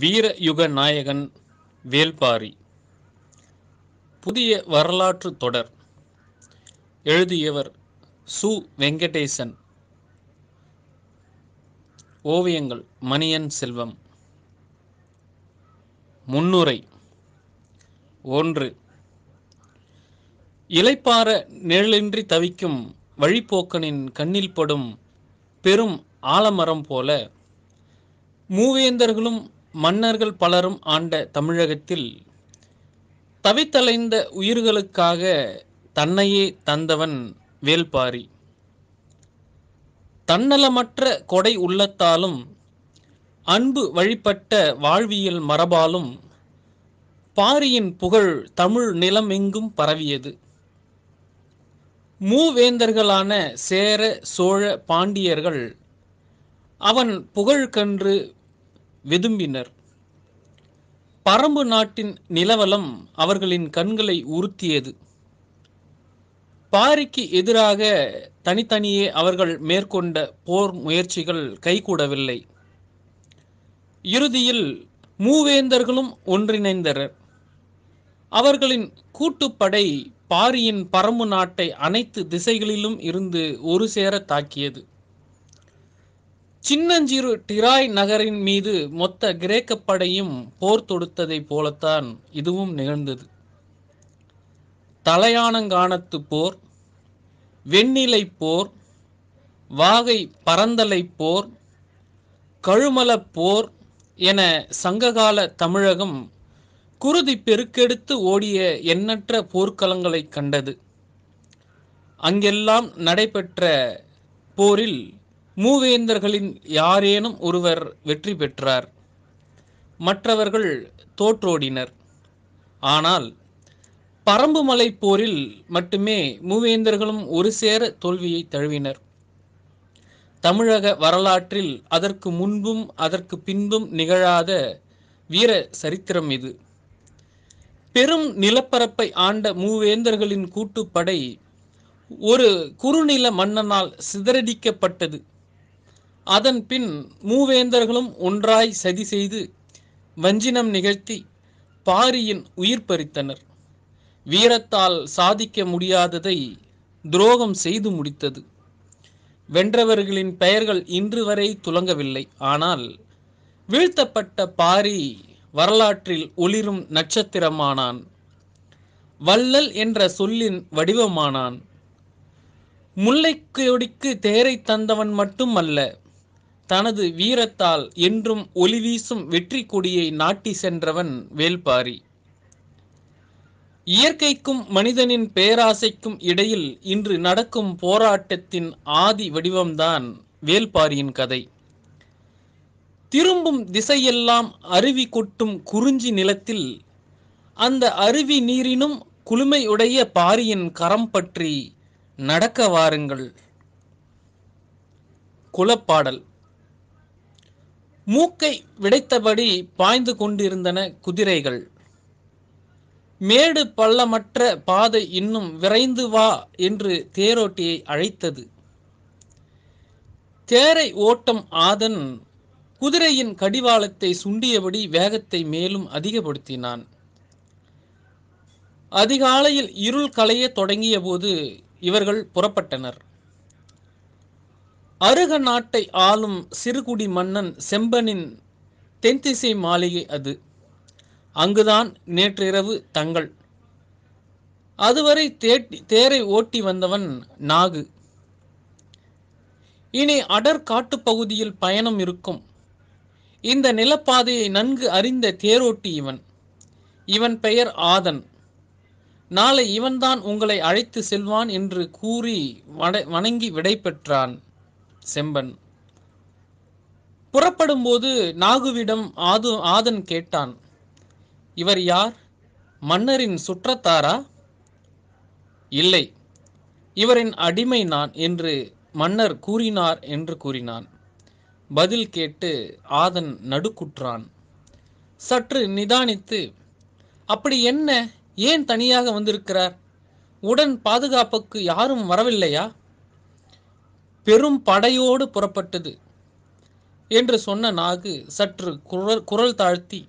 வீரயுக நாயகன் வேல்பாரி புதிய வரலாற்று தொடர் எழுதியவர் சு வெங்கடேசன் ஓவியங்கள் மணியன் செல்வம் முன்னுரை ஒன்று இலைப்பார நிழலின்றி தவிக்கும் வழிப்போக்கனின் கண்ணில் படும் பெரும் ஆலமரம் போல மூவேந்தர்களும் மன்னர்கள் பலரும் ஆண்ட தமிழகத்தில் தவித்தலைந்த உயிர்களுக்காக தன்னையே தந்தவன் வேல்பாரி தன்னலமற்ற கொடை உள்ளத்தாலும் அன்பு வழிபட்ட வாழ்வியல் மரபாலும் பாரியின் புகழ் தமிழ் நிலம் எங்கும் பரவியது மூவேந்தர்களான சேர சோழ பாண்டியர்கள் அவன் புகழ் கன்று விதும்பினர் பரம்பு நாட்டின் நிலவலம் அவர்களின் கண்களை உறுத்தியது பாரிக்கு எதிராக தனித்தனியே அவர்கள் மேற்கொண்ட போர் முயற்சிகள் கைகூடவில்லை இறுதியில் மூவேந்தர்களும் ஒன்றிணைந்தனர் அவர்களின் கூட்டுப்படை பாரியின் பரம்பு நாட்டை அனைத்து திசைகளிலும் இருந்து ஒரு சேர தாக்கியது சின்னஞ்சிறு டிராய் நகரின் மீது மொத்த கிரேக்க படையும் போர் தொடுத்ததைப் போலத்தான் இதுவும் நிகழ்ந்தது தலையானங்கானத்து போர் வெண்ணிலை போர் வாகை பரந்தலை போர் கழுமல போர் என சங்ககால தமிழகம் குருதி பெருக்கெடுத்து ஓடிய எண்ணற்ற போர்க்களங்களை கண்டது அங்கெல்லாம் நடைபெற்ற போரில் மூவேந்தர்களின் யாரேனும் ஒருவர் வெற்றி பெற்றார் மற்றவர்கள் தோற்றோடினர் ஆனால் பரம்புமலை போரில் மட்டுமே மூவேந்தர்களும் ஒரு சேர தோல்வியை தழுவினர் தமிழக வரலாற்றில் அதற்கு முன்பும் அதற்கு பின்பும் நிகழாத வீர சரித்திரம் இது பெரும் நிலப்பரப்பை ஆண்ட மூவேந்தர்களின் கூட்டுப்படை ஒரு குறுநில மன்னனால் சிதறடிக்கப்பட்டது அதன் பின் மூவேந்தர்களும் ஒன்றாய் சதி செய்து வஞ்சினம் நிகழ்த்தி பாரியின் உயிர் பறித்தனர் வீரத்தால் சாதிக்க முடியாததை துரோகம் செய்து முடித்தது வென்றவர்களின் பெயர்கள் இன்று வரை துலங்கவில்லை ஆனால் வீழ்த்தப்பட்ட பாரி வரலாற்றில் ஒளிரும் நட்சத்திரமானான் வள்ளல் என்ற சொல்லின் வடிவமானான் முல்லைக்கொடிக்கு தேரை தந்தவன் மட்டும் அல்ல தனது வீரத்தால் என்றும் ஒளிவீசும் வெற்றி கொடியை நாட்டி சென்றவன் வேல்பாரி இயற்கைக்கும் மனிதனின் பேராசைக்கும் இடையில் இன்று நடக்கும் போராட்டத்தின் ஆதி வடிவம்தான் வேல்பாரியின் கதை திரும்பும் திசையெல்லாம் அருவி கொட்டும் குறிஞ்சி நிலத்தில் அந்த அருவி நீரினும் குளுமையுடைய பாரியின் கரம் பற்றி நடக்க வாருங்கள் குலப்பாடல் மூக்கை விடைத்தபடி பாய்ந்து கொண்டிருந்தன குதிரைகள் மேடு பள்ளமற்ற பாதை இன்னும் விரைந்து வா என்று தேரோட்டியை அழைத்தது தேரை ஓட்டம் ஆதன் குதிரையின் கடிவாளத்தை சுண்டியபடி வேகத்தை மேலும் அதிகப்படுத்தினான் அதிகாலையில் இருள் களைய தொடங்கிய போது இவர்கள் புறப்பட்டனர் அருக நாட்டை ஆளும் சிறுகுடி மன்னன் செம்பனின் தென்திசை மாளிகை அது அங்குதான் நேற்றிரவு தங்கள் அதுவரை தேரை ஓட்டி வந்தவன் நாகு இனி அடர் காட்டுப்பகுதியில் பயணம் இருக்கும் இந்த நிலப்பாதையை நன்கு அறிந்த தேரோட்டி இவன் இவன் பெயர் ஆதன் நாளை இவன்தான் உங்களை அழைத்து செல்வான் என்று கூறி வணங்கி விடை பெற்றான் செம்பன் புறப்படும்போது நாகுவிடம் ஆது ஆதன் கேட்டான் இவர் யார் மன்னரின் சுற்றத்தாரா இல்லை இவரின் அடிமை நான் என்று மன்னர் கூறினார் என்று கூறினான் பதில் கேட்டு ஆதன் நடுக்குற்றான் சற்று நிதானித்து அப்படி என்ன ஏன் தனியாக வந்திருக்கிறார் உடன் பாதுகாப்புக்கு யாரும் வரவில்லையா பெரும் படையோடு புறப்பட்டது என்று சொன்ன நாகு சற்று குரல் குரல் தாழ்த்தி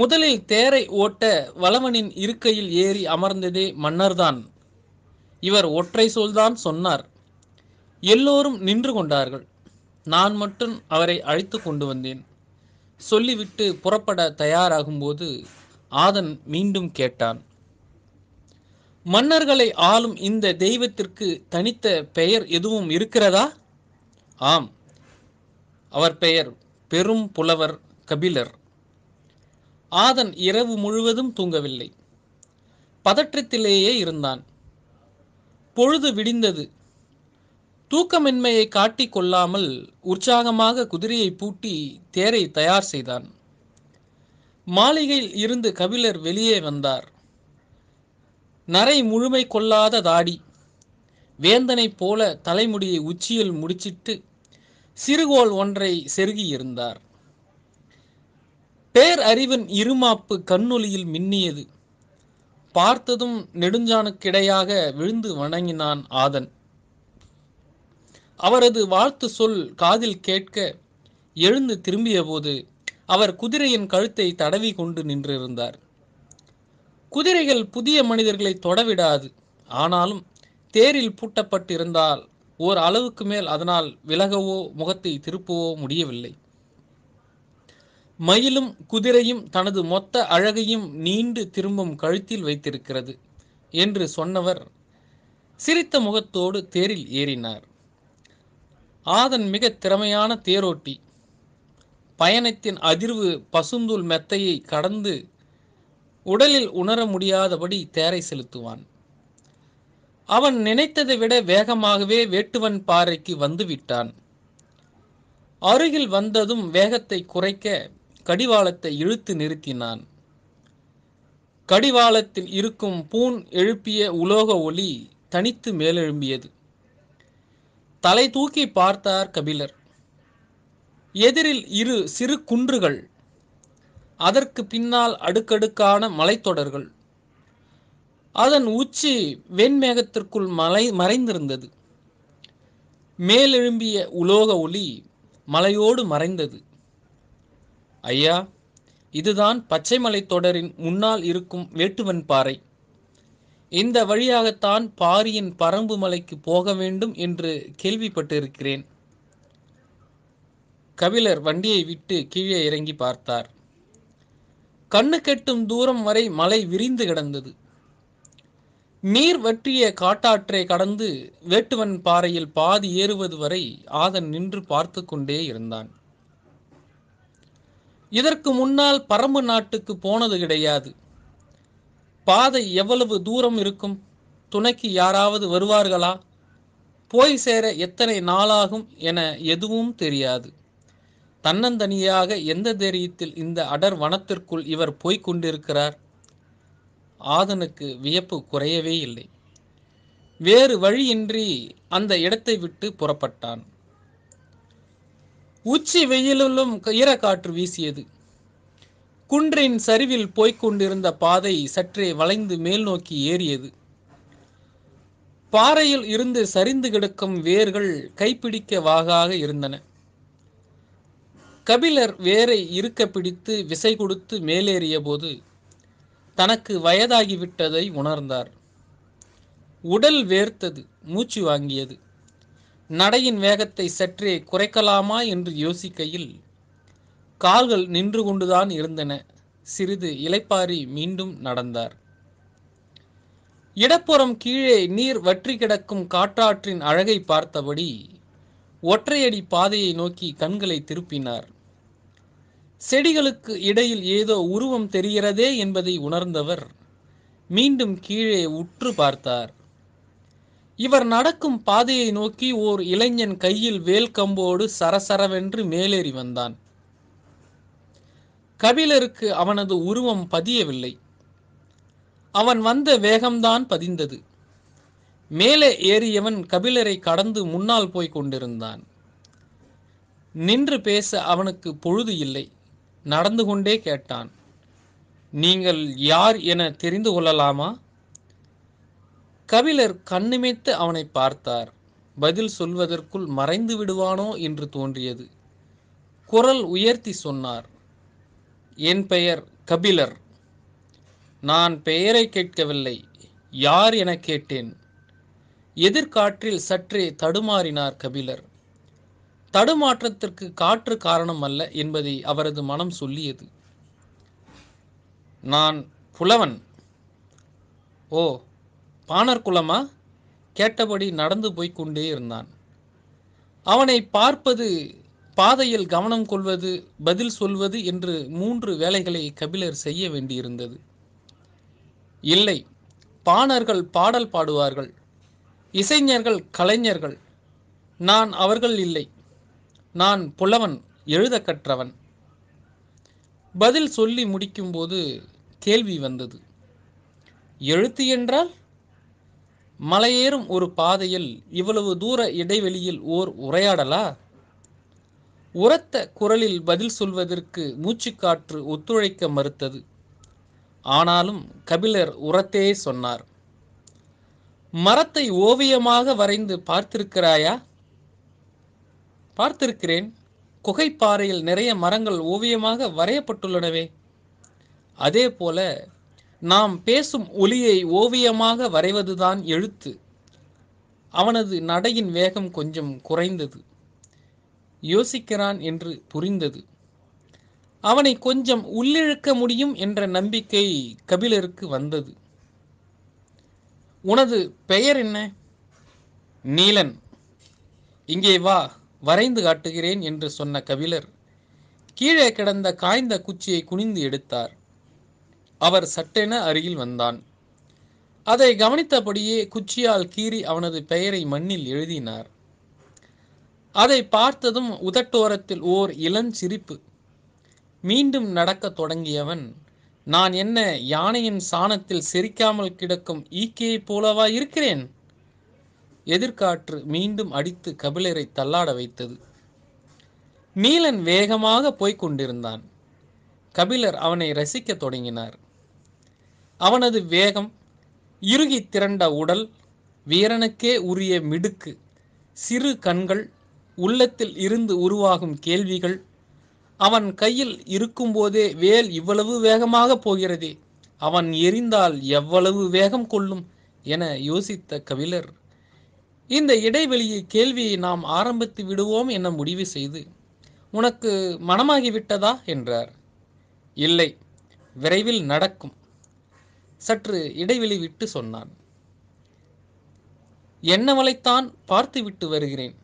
முதலில் தேரை ஓட்ட வளவனின் இருக்கையில் ஏறி அமர்ந்ததே மன்னர்தான் இவர் ஒற்றை சொல்தான் சொன்னார் எல்லோரும் நின்று கொண்டார்கள் நான் மட்டும் அவரை அழைத்து கொண்டு வந்தேன் சொல்லிவிட்டு புறப்பட தயாராகும்போது ஆதன் மீண்டும் கேட்டான் மன்னர்களை ஆளும் இந்த தெய்வத்திற்கு தனித்த பெயர் எதுவும் இருக்கிறதா ஆம் அவர் பெயர் பெரும் புலவர் கபிலர் ஆதன் இரவு முழுவதும் தூங்கவில்லை பதற்றத்திலேயே இருந்தான் பொழுது விடிந்தது தூக்கமின்மையை காட்டிக் கொள்ளாமல் உற்சாகமாக குதிரையை பூட்டி தேரை தயார் செய்தான் மாளிகையில் இருந்து கபிலர் வெளியே வந்தார் நரை முழுமை கொள்ளாத தாடி வேந்தனைப் போல தலைமுடியை உச்சியில் முடிச்சிட்டு சிறுகோள் ஒன்றை செருகியிருந்தார் பேர் அறிவின் இருமாப்பு கண்ணொலியில் மின்னியது பார்த்ததும் நெடுஞ்சானுக்கிடையாக விழுந்து வணங்கினான் ஆதன் அவரது வாழ்த்து சொல் காதில் கேட்க எழுந்து திரும்பியபோது அவர் குதிரையின் கழுத்தை தடவி கொண்டு நின்றிருந்தார் குதிரைகள் புதிய மனிதர்களை தொடவிடாது ஆனாலும் தேரில் பூட்டப்பட்டிருந்தால் ஓர் அளவுக்கு மேல் அதனால் விலகவோ முகத்தை திருப்பவோ முடியவில்லை மயிலும் குதிரையும் தனது மொத்த அழகையும் நீண்டு திரும்பும் கழுத்தில் வைத்திருக்கிறது என்று சொன்னவர் சிரித்த முகத்தோடு தேரில் ஏறினார் ஆதன் மிக திறமையான தேரோட்டி பயணத்தின் அதிர்வு பசுந்தூள் மெத்தையை கடந்து உடலில் உணர முடியாதபடி தேரை செலுத்துவான் அவன் நினைத்ததை விட வேகமாகவே வேட்டுவன் பாறைக்கு வந்துவிட்டான் அருகில் வந்ததும் வேகத்தை குறைக்க கடிவாளத்தை இழுத்து நிறுத்தினான் கடிவாளத்தில் இருக்கும் பூன் எழுப்பிய உலோக ஒளி தனித்து மேலெழும்பியது தலை தூக்கி பார்த்தார் கபிலர் எதிரில் இரு சிறு குன்றுகள் அதற்கு பின்னால் அடுக்கடுக்கான மலைத்தொடர்கள் அதன் உச்சி வெண்மேகத்திற்குள் மலை மறைந்திருந்தது மேலெழும்பிய உலோக ஒளி மலையோடு மறைந்தது ஐயா இதுதான் பச்சை தொடரின் முன்னால் இருக்கும் வேட்டுவன் பாறை இந்த வழியாகத்தான் பாரியின் பரம்பு மலைக்கு போக வேண்டும் என்று கேள்விப்பட்டிருக்கிறேன் கபிலர் வண்டியை விட்டு கீழே இறங்கி பார்த்தார் கண்ணு கெட்டும் தூரம் வரை மலை விரிந்து கிடந்தது நீர் வற்றிய காட்டாற்றை கடந்து வேட்டுவன் பாறையில் பாதி ஏறுவது வரை ஆதன் நின்று பார்த்து கொண்டே இருந்தான் இதற்கு முன்னால் பரம்பு நாட்டுக்கு போனது கிடையாது பாதை எவ்வளவு தூரம் இருக்கும் துணைக்கு யாராவது வருவார்களா போய் சேர எத்தனை நாளாகும் என எதுவும் தெரியாது தன்னந்தனியாக எந்த தைரியத்தில் இந்த அடர் வனத்திற்குள் இவர் போய்க் கொண்டிருக்கிறார் ஆதனுக்கு வியப்பு குறையவே இல்லை வேறு வழியின்றி அந்த இடத்தை விட்டு புறப்பட்டான் உச்சி வெயிலிலும் ஈரக்காற்று வீசியது குன்றின் சரிவில் போய்க்கொண்டிருந்த பாதை சற்றே வளைந்து மேல் நோக்கி ஏறியது பாறையில் இருந்து சரிந்து கிடக்கும் வேர்கள் கைப்பிடிக்க வாகாக இருந்தன கபிலர் வேரை இருக்க பிடித்து விசை கொடுத்து மேலேறிய போது தனக்கு வயதாகிவிட்டதை உணர்ந்தார் உடல் வேர்த்தது மூச்சு வாங்கியது நடையின் வேகத்தை சற்றே குறைக்கலாமா என்று யோசிக்கையில் கால்கள் நின்று கொண்டுதான் இருந்தன சிறிது இலைப்பாரி மீண்டும் நடந்தார் இடப்புறம் கீழே நீர் வற்றி கிடக்கும் காற்றாற்றின் அழகை பார்த்தபடி ஒற்றையடி பாதையை நோக்கி கண்களை திருப்பினார் செடிகளுக்கு இடையில் ஏதோ உருவம் தெரிகிறதே என்பதை உணர்ந்தவர் மீண்டும் கீழே உற்று பார்த்தார் இவர் நடக்கும் பாதையை நோக்கி ஓர் இளைஞன் கையில் வேல் கம்போடு சரசரவென்று மேலேறி வந்தான் கபிலருக்கு அவனது உருவம் பதியவில்லை அவன் வந்த வேகம்தான் பதிந்தது மேலே ஏறியவன் கபிலரை கடந்து முன்னால் போய் கொண்டிருந்தான் நின்று பேச அவனுக்கு பொழுது இல்லை நடந்து கொண்டே கேட்டான் நீங்கள் யார் என தெரிந்து கொள்ளலாமா கபிலர் கண்ணிமைத்து அவனை பார்த்தார் பதில் சொல்வதற்குள் மறைந்து விடுவானோ என்று தோன்றியது குரல் உயர்த்தி சொன்னார் என் பெயர் கபிலர் நான் பெயரை கேட்கவில்லை யார் என கேட்டேன் எதிர்காற்றில் சற்றே தடுமாறினார் கபிலர் தடுமாற்றத்திற்கு காற்று காரணம் அல்ல என்பதை அவரது மனம் சொல்லியது நான் புலவன் ஓ பாணர் குலமா கேட்டபடி நடந்து கொண்டே இருந்தான் அவனை பார்ப்பது பாதையில் கவனம் கொள்வது பதில் சொல்வது என்று மூன்று வேலைகளை கபிலர் செய்ய வேண்டியிருந்தது இல்லை பாணர்கள் பாடல் பாடுவார்கள் இசைஞர்கள் கலைஞர்கள் நான் அவர்கள் இல்லை நான் புலவன் எழுத கற்றவன் பதில் சொல்லி முடிக்கும்போது கேள்வி வந்தது எழுத்து என்றால் மலையேறும் ஒரு பாதையில் இவ்வளவு தூர இடைவெளியில் ஓர் உரையாடலா உரத்த குரலில் பதில் சொல்வதற்கு மூச்சுக்காற்று ஒத்துழைக்க மறுத்தது ஆனாலும் கபிலர் உரத்தே சொன்னார் மரத்தை ஓவியமாக வரைந்து பார்த்திருக்கிறாயா பார்த்திருக்கிறேன் குகைப்பாறையில் நிறைய மரங்கள் ஓவியமாக வரையப்பட்டுள்ளனவே அதே போல நாம் பேசும் ஒலியை ஓவியமாக வரைவதுதான் எழுத்து அவனது நடையின் வேகம் கொஞ்சம் குறைந்தது யோசிக்கிறான் என்று புரிந்தது அவனை கொஞ்சம் உள்ளிழுக்க முடியும் என்ற நம்பிக்கை கபிலருக்கு வந்தது உனது பெயர் என்ன நீலன் இங்கே வா வரைந்து காட்டுகிறேன் என்று சொன்ன கபிலர் கீழே கிடந்த காய்ந்த குச்சியை குனிந்து எடுத்தார் அவர் சட்டென அருகில் வந்தான் அதை கவனித்தபடியே குச்சியால் கீறி அவனது பெயரை மண்ணில் எழுதினார் அதை பார்த்ததும் உதட்டோரத்தில் ஓர் இளஞ்சிரிப்பு மீண்டும் நடக்கத் தொடங்கியவன் நான் என்ன யானையின் சாணத்தில் செரிக்காமல் கிடக்கும் ஈக்கையைப் போலவா இருக்கிறேன் எதிர்காற்று மீண்டும் அடித்து கபிலரை தள்ளாட வைத்தது நீலன் வேகமாக போய்க் கொண்டிருந்தான் கபிலர் அவனை ரசிக்க தொடங்கினார் அவனது வேகம் இறுகி திரண்ட உடல் வீரனுக்கே உரிய மிடுக்கு சிறு கண்கள் உள்ளத்தில் இருந்து உருவாகும் கேள்விகள் அவன் கையில் இருக்கும்போதே வேல் இவ்வளவு வேகமாக போகிறதே அவன் எரிந்தால் எவ்வளவு வேகம் கொள்ளும் என யோசித்த கபிலர் இந்த இடைவெளியை கேள்வியை நாம் ஆரம்பித்து விடுவோம் என முடிவு செய்து உனக்கு மனமாகிவிட்டதா என்றார் இல்லை விரைவில் நடக்கும் சற்று இடைவெளி விட்டு சொன்னான் என்னவளைத்தான் பார்த்து விட்டு வருகிறேன்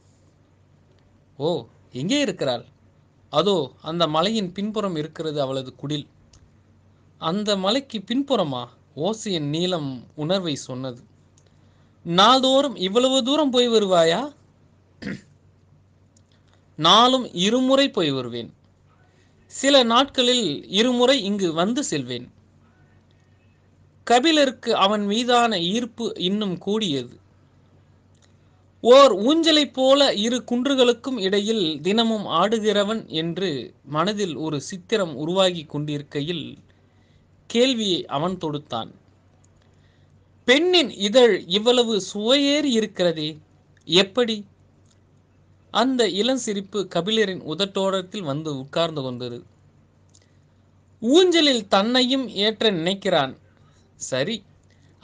ஓ எங்கே இருக்கிறாள் அதோ அந்த மலையின் பின்புறம் இருக்கிறது அவளது குடில் அந்த மலைக்கு பின்புறமா ஓசையின் நீளம் உணர்வை சொன்னது நாள்தோறும் இவ்வளவு தூரம் போய் வருவாயா நாளும் இருமுறை போய் வருவேன் சில நாட்களில் இருமுறை இங்கு வந்து செல்வேன் கபிலருக்கு அவன் மீதான ஈர்ப்பு இன்னும் கூடியது ஓர் ஊஞ்சலைப் போல இரு குன்றுகளுக்கும் இடையில் தினமும் ஆடுகிறவன் என்று மனதில் ஒரு சித்திரம் உருவாகி கொண்டிருக்கையில் கேள்வியை அவன் தொடுத்தான் பெண்ணின் இதழ் இவ்வளவு சுவையேறி இருக்கிறதே எப்படி அந்த இளம் சிரிப்பு கபிலரின் உதட்டோடத்தில் வந்து உட்கார்ந்து கொண்டது ஊஞ்சலில் தன்னையும் ஏற்ற நினைக்கிறான் சரி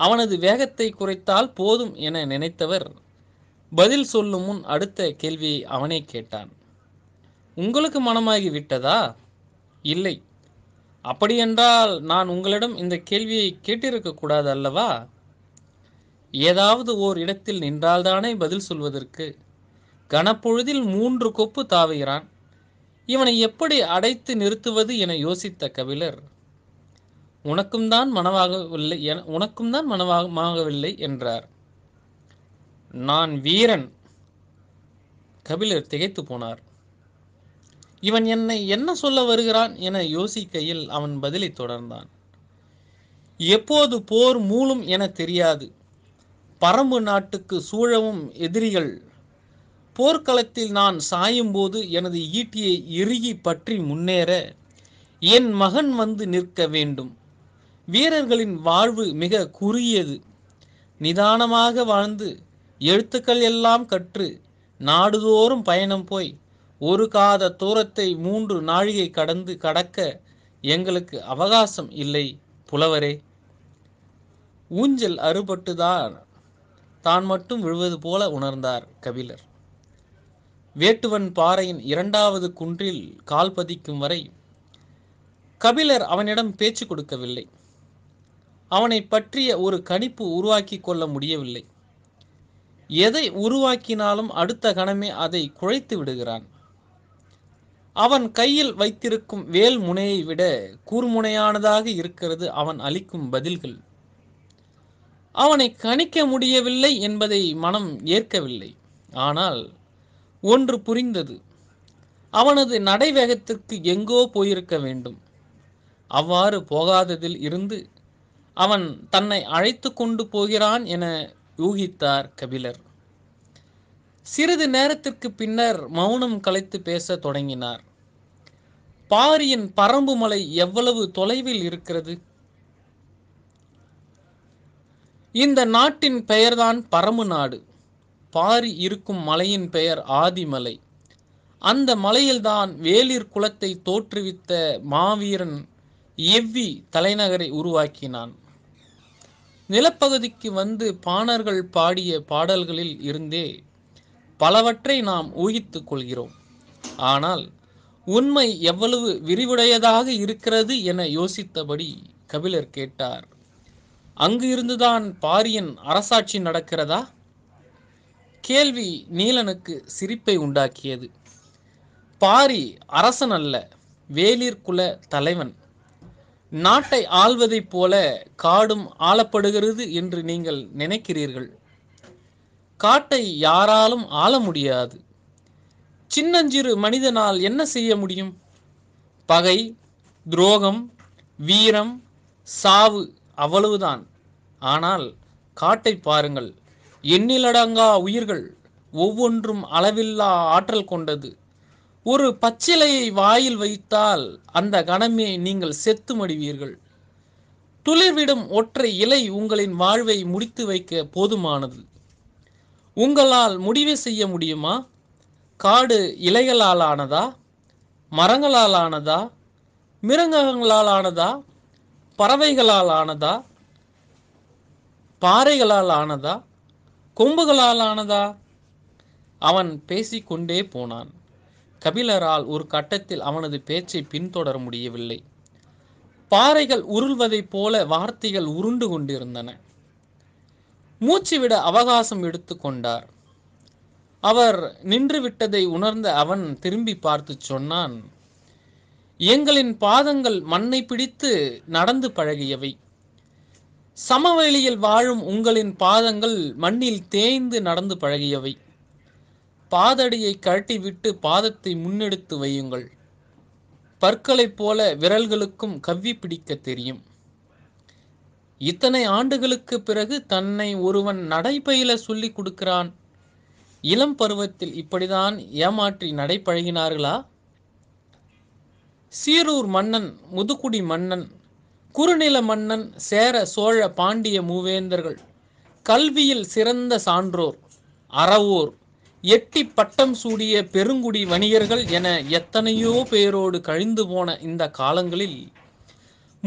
அவனது வேகத்தை குறைத்தால் போதும் என நினைத்தவர் பதில் சொல்லும் முன் அடுத்த கேள்வியை அவனே கேட்டான் உங்களுக்கு மனமாகி விட்டதா இல்லை அப்படியென்றால் நான் உங்களிடம் இந்த கேள்வியை கேட்டிருக்க கூடாது அல்லவா ஏதாவது ஓர் இடத்தில் நின்றால்தானே பதில் சொல்வதற்கு கனப்பொழுதில் மூன்று கொப்பு தாவுகிறான் இவனை எப்படி அடைத்து நிறுத்துவது என யோசித்த கபிலர் உனக்கும் தான் மனவாகவில்லை என உனக்கும் தான் மனவாகவில்லை என்றார் நான் வீரன் கபிலர் திகைத்து போனார் இவன் என்னை என்ன சொல்ல வருகிறான் என யோசிக்கையில் அவன் பதிலை தொடர்ந்தான் எப்போது போர் மூலம் என தெரியாது பரம்பு நாட்டுக்கு சூழவும் எதிரிகள் போர்க்களத்தில் நான் சாயும்போது எனது ஈட்டியை இறுகி பற்றி முன்னேற என் மகன் வந்து நிற்க வேண்டும் வீரர்களின் வாழ்வு மிக குறுகியது நிதானமாக வாழ்ந்து எழுத்துக்கள் எல்லாம் கற்று நாடுதோறும் பயணம் போய் ஒரு காத தூரத்தை மூன்று நாழிகை கடந்து கடக்க எங்களுக்கு அவகாசம் இல்லை புலவரே ஊஞ்சல் அறுபட்டுதான் தான் மட்டும் விழுவது போல உணர்ந்தார் கபிலர் வேட்டுவன் பாறையின் இரண்டாவது குன்றில் கால் பதிக்கும் வரை கபிலர் அவனிடம் பேச்சு கொடுக்கவில்லை அவனை பற்றிய ஒரு கணிப்பு உருவாக்கி கொள்ள முடியவில்லை எதை உருவாக்கினாலும் அடுத்த கணமே அதை குழைத்து விடுகிறான் அவன் கையில் வைத்திருக்கும் வேல் முனையை விட கூர்முனையானதாக இருக்கிறது அவன் அளிக்கும் பதில்கள் அவனை கணிக்க முடியவில்லை என்பதை மனம் ஏற்கவில்லை ஆனால் ஒன்று புரிந்தது அவனது நடைவேகத்திற்கு எங்கோ போயிருக்க வேண்டும் அவ்வாறு போகாததில் இருந்து அவன் தன்னை அழைத்து கொண்டு போகிறான் என யூகித்தார் கபிலர் சிறிது நேரத்திற்கு பின்னர் மௌனம் கலைத்து பேச தொடங்கினார் பாரியின் பரம்பு மலை எவ்வளவு தொலைவில் இருக்கிறது இந்த நாட்டின் பெயர்தான் பரமு நாடு பாரி இருக்கும் மலையின் பெயர் ஆதிமலை அந்த மலையில்தான் வேலிர் குலத்தை தோற்றுவித்த மாவீரன் எவ்வி தலைநகரை உருவாக்கினான் நிலப்பகுதிக்கு வந்து பாணர்கள் பாடிய பாடல்களில் இருந்தே பலவற்றை நாம் ஊகித்துக் கொள்கிறோம் ஆனால் உண்மை எவ்வளவு விரிவுடையதாக இருக்கிறது என யோசித்தபடி கபிலர் கேட்டார் அங்கு இருந்துதான் பாரியன் அரசாட்சி நடக்கிறதா கேள்வி நீலனுக்கு சிரிப்பை உண்டாக்கியது பாரி அரசன் அல்ல வேலிற்குல தலைவன் நாட்டை ஆள்வதைப் போல காடும் ஆளப்படுகிறது என்று நீங்கள் நினைக்கிறீர்கள் காட்டை யாராலும் ஆள முடியாது சின்னஞ்சிறு மனிதனால் என்ன செய்ய முடியும் பகை துரோகம் வீரம் சாவு அவ்வளவுதான் ஆனால் காட்டை பாருங்கள் எண்ணிலடங்கா உயிர்கள் ஒவ்வொன்றும் அளவில்லா ஆற்றல் கொண்டது ஒரு பச்சிலையை வாயில் வைத்தால் அந்த கணமே நீங்கள் செத்து மடிவீர்கள் துளிர்விடும் ஒற்றை இலை உங்களின் வாழ்வை முடித்து வைக்க போதுமானது உங்களால் முடிவு செய்ய முடியுமா காடு இலைகளால் ஆனதா மரங்களால் ஆனதா மிருகங்களால் ஆனதா பறவைகளால் ஆனதா பாறைகளால் ஆனதா கொம்புகளால் ஆனதா அவன் பேசிக்கொண்டே போனான் கபிலரால் ஒரு கட்டத்தில் அவனது பேச்சை பின்தொடர முடியவில்லை பாறைகள் உருள்வதைப் போல வார்த்தைகள் உருண்டு கொண்டிருந்தன மூச்சுவிட அவகாசம் எடுத்துக்கொண்டார் அவர் நின்றுவிட்டதை உணர்ந்த அவன் திரும்பி பார்த்து சொன்னான் எங்களின் பாதங்கள் மண்ணை பிடித்து நடந்து பழகியவை சமவெளியில் வாழும் உங்களின் பாதங்கள் மண்ணில் தேய்ந்து நடந்து பழகியவை பாதடியை கழட்டிவிட்டு பாதத்தை முன்னெடுத்து வையுங்கள் பற்களைப் போல விரல்களுக்கும் கவ்வி பிடிக்க தெரியும் இத்தனை ஆண்டுகளுக்கு பிறகு தன்னை ஒருவன் நடைபயில சொல்லி கொடுக்கிறான் இளம் பருவத்தில் இப்படிதான் ஏமாற்றி நடைப்பழகினார்களா சீரூர் மன்னன் முதுகுடி மன்னன் குறுநில மன்னன் சேர சோழ பாண்டிய மூவேந்தர்கள் கல்வியில் சிறந்த சான்றோர் அறவோர் எட்டி பட்டம் சூடிய பெருங்குடி வணிகர்கள் என எத்தனையோ பேரோடு கழிந்து போன இந்த காலங்களில்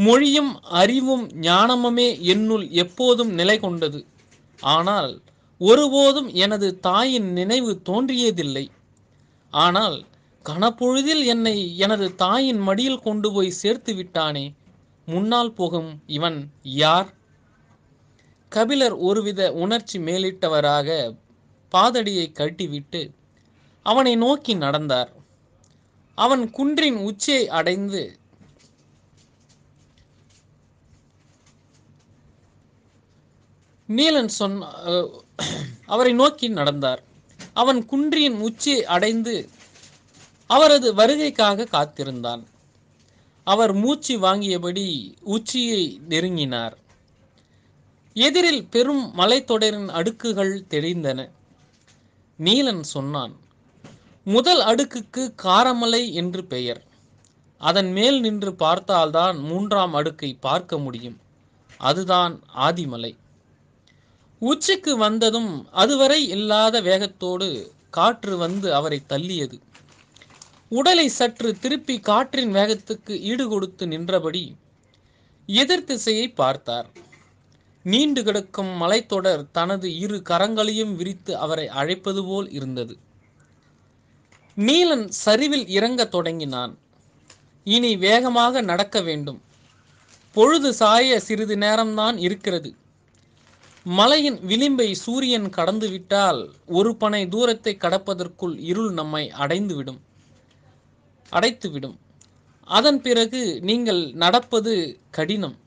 மொழியும் அறிவும் ஞானமுமே என்னுள் எப்போதும் நிலை கொண்டது ஆனால் ஒருபோதும் எனது தாயின் நினைவு தோன்றியதில்லை ஆனால் கனப்பொழுதில் என்னை எனது தாயின் மடியில் கொண்டு போய் சேர்த்து விட்டானே முன்னால் போகும் இவன் யார் கபிலர் ஒருவித உணர்ச்சி மேலிட்டவராக பாதடியை கட்டிவிட்டு அவனை நோக்கி நடந்தார் அவன் குன்றின் உச்சியை அடைந்து நீலன் சொன்ன அவரை நோக்கி நடந்தார் அவன் குன்றியின் உச்சியை அடைந்து அவரது வருகைக்காக காத்திருந்தான் அவர் மூச்சு வாங்கியபடி உச்சியை நெருங்கினார் எதிரில் பெரும் மலைத்தொடரின் அடுக்குகள் தெரிந்தன நீலன் சொன்னான் முதல் அடுக்குக்கு காரமலை என்று பெயர் அதன் மேல் நின்று பார்த்தால்தான் மூன்றாம் அடுக்கை பார்க்க முடியும் அதுதான் ஆதிமலை உச்சிக்கு வந்ததும் அதுவரை இல்லாத வேகத்தோடு காற்று வந்து அவரை தள்ளியது உடலை சற்று திருப்பி காற்றின் வேகத்துக்கு ஈடுகொடுத்து நின்றபடி எதிர் திசையை பார்த்தார் நீண்டு கிடக்கும் மலைத்தொடர் தனது இரு கரங்களையும் விரித்து அவரை அழைப்பது போல் இருந்தது நீலன் சரிவில் இறங்க தொடங்கினான் இனி வேகமாக நடக்க வேண்டும் பொழுது சாய சிறிது நேரம்தான் இருக்கிறது மலையின் விளிம்பை சூரியன் கடந்துவிட்டால் ஒரு பனை தூரத்தை கடப்பதற்குள் இருள் நம்மை அடைந்துவிடும் அடைத்துவிடும் அதன் பிறகு நீங்கள் நடப்பது கடினம்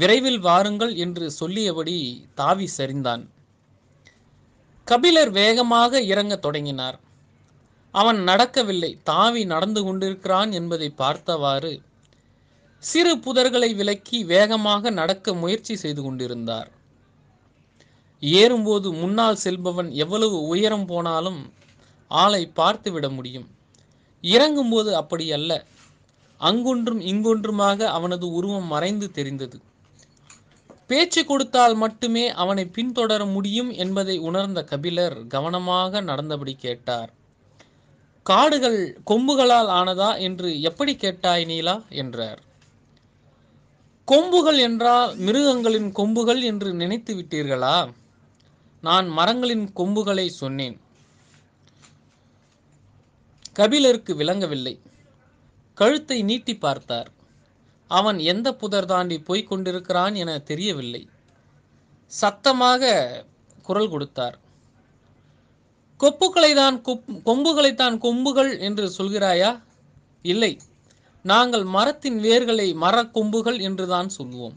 விரைவில் வாருங்கள் என்று சொல்லியபடி தாவி சரிந்தான் கபிலர் வேகமாக இறங்க தொடங்கினார் அவன் நடக்கவில்லை தாவி நடந்து கொண்டிருக்கிறான் என்பதை பார்த்தவாறு சிறு புதர்களை விலக்கி வேகமாக நடக்க முயற்சி செய்து கொண்டிருந்தார் ஏறும்போது முன்னால் செல்பவன் எவ்வளவு உயரம் போனாலும் ஆளை பார்த்துவிட முடியும் இறங்கும்போது அப்படி அல்ல அங்கொன்றும் இங்கொன்றுமாக அவனது உருவம் மறைந்து தெரிந்தது பேச்சு கொடுத்தால் மட்டுமே அவனை பின்தொடர முடியும் என்பதை உணர்ந்த கபிலர் கவனமாக நடந்தபடி கேட்டார் காடுகள் கொம்புகளால் ஆனதா என்று எப்படி கேட்டாய் நீலா என்றார் கொம்புகள் என்றால் மிருகங்களின் கொம்புகள் என்று நினைத்து விட்டீர்களா நான் மரங்களின் கொம்புகளை சொன்னேன் கபிலருக்கு விளங்கவில்லை கழுத்தை நீட்டி பார்த்தார் அவன் எந்த புதர் தாண்டி போய்க் கொண்டிருக்கிறான் என தெரியவில்லை சத்தமாக குரல் கொடுத்தார் கொப்புகளை தான் கொம்புகளை தான் கொம்புகள் என்று சொல்கிறாயா இல்லை நாங்கள் மரத்தின் வேர்களை மரக்கொம்புகள் என்றுதான் சொல்வோம்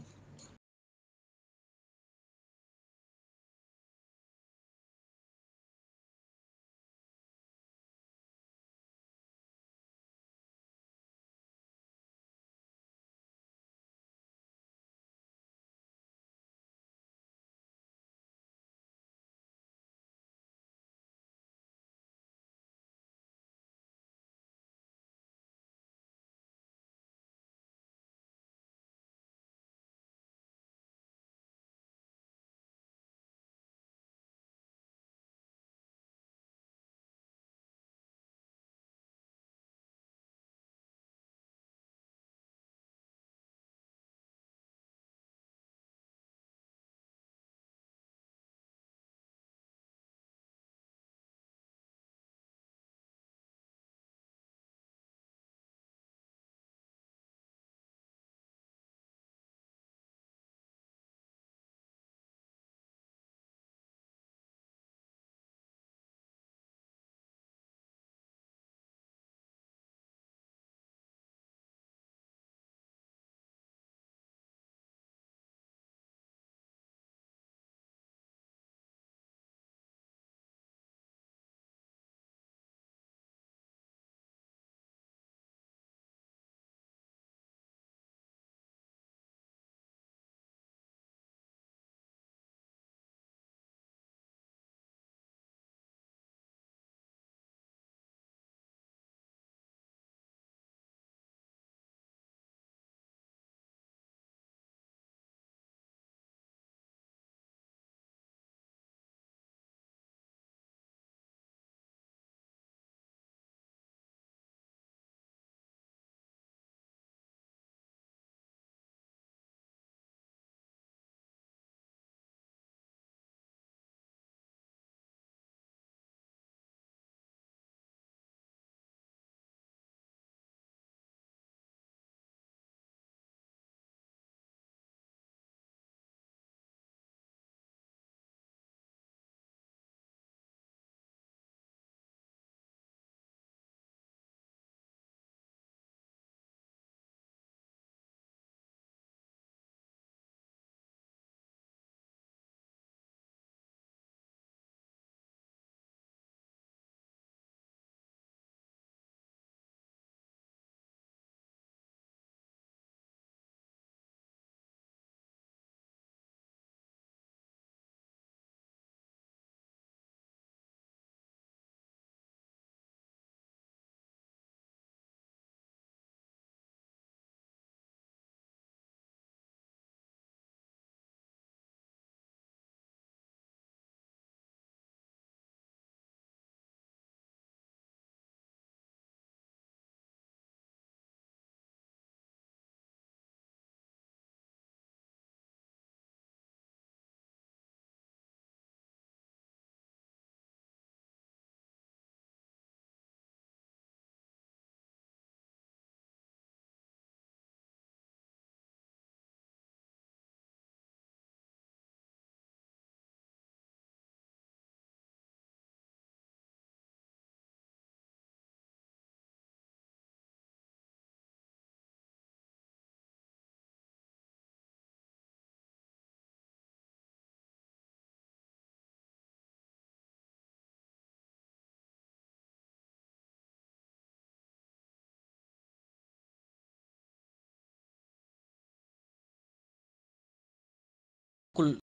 كل